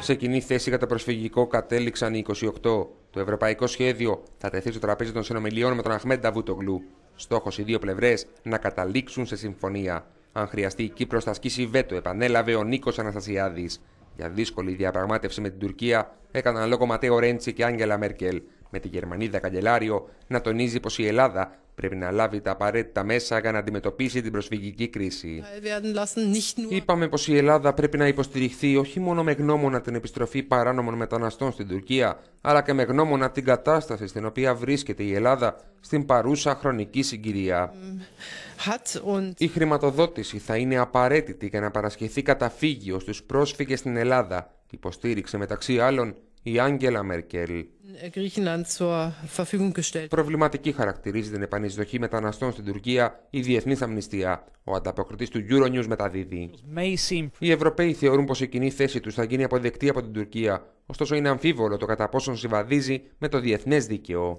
Σε κοινή θέση κατά προσφυγικό κατέληξαν οι 28. Το ευρωπαϊκό σχέδιο θα τεθεί στο τραπέζι των συνομιλιών με τον Αχμέντα Νταβούτογλου. Στόχος οι δύο πλευρές να καταλήξουν σε συμφωνία. Αν χρειαστεί η Κύπρος θα ασκήσει βέτο, επανέλαβε ο Νίκος Αναστασιάδης. Για δύσκολη διαπραγμάτευση με την Τουρκία έκαναν λόγο Ματέο Ρέντσι και Άγγελα Μέρκελ με τη Γερμανίδα Καγκελάριο να τονίζει πως η Ελλάδα πρέπει να λάβει τα απαραίτητα μέσα για να αντιμετωπίσει την προσφυγική κρίση. Äh, Είπαμε πως η Ελλάδα πρέπει να υποστηριχθεί όχι μόνο με γνώμονα την επιστροφή παράνομων μεταναστών στην Τουρκία, αλλά και με γνώμονα την κατάσταση στην οποία βρίσκεται η Ελλάδα στην παρούσα χρονική συγκυρία. Mm. Η χρηματοδότηση θα είναι απαραίτητη για να παρασχεθεί καταφύγιο στους πρόσφυγες στην Ελλάδα. Υποστήριξε μεταξύ άλλων η Άγγελα Μέρκελ. Ε, Προβληματική χαρακτηρίζει την επανεισδοχή μεταναστών στην Τουρκία η Διεθνής Αμνηστία. Ο ανταποκριτής του Euronews μεταδίδει. Οι Ευρωπαίοι θεωρούν πως η κοινή θέση τους θα γίνει αποδεκτή από την Τουρκία, ωστόσο είναι αμφίβολο το κατά πόσον συμβαδίζει με το διεθνές δίκαιο.